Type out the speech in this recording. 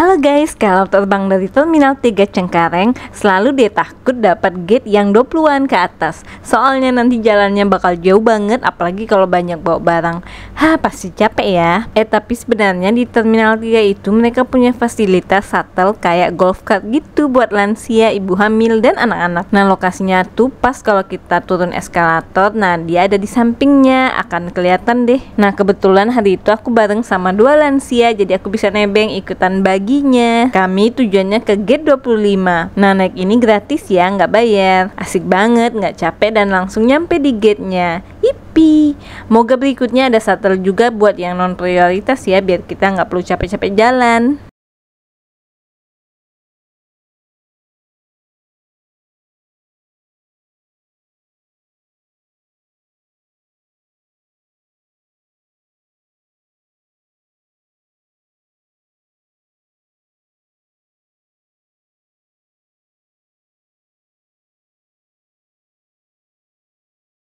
Halo guys, kalau terbang dari Terminal 3 Cengkareng, selalu dia takut dapat gate yang 20-an ke atas. Soalnya nanti jalannya bakal jauh banget, apalagi kalau banyak bawa barang. Hah, pasti capek ya. Eh, tapi sebenarnya di Terminal 3 itu mereka punya fasilitas shuttle kayak golf cart gitu buat lansia, ibu hamil, dan anak-anak. Nah, lokasinya tuh pas kalau kita turun eskalator, nah dia ada di sampingnya, akan kelihatan deh. Nah, kebetulan hari itu aku bareng sama dua lansia, jadi aku bisa nebeng ikutan bagi paginya. Kami tujuannya ke Gate 25. Nah naik ini gratis ya, nggak bayar. Asik banget, nggak capek dan langsung nyampe di gate-nya. Ipi, Moga berikutnya ada shuttle juga buat yang non prioritas ya, biar kita nggak perlu capek-capek jalan.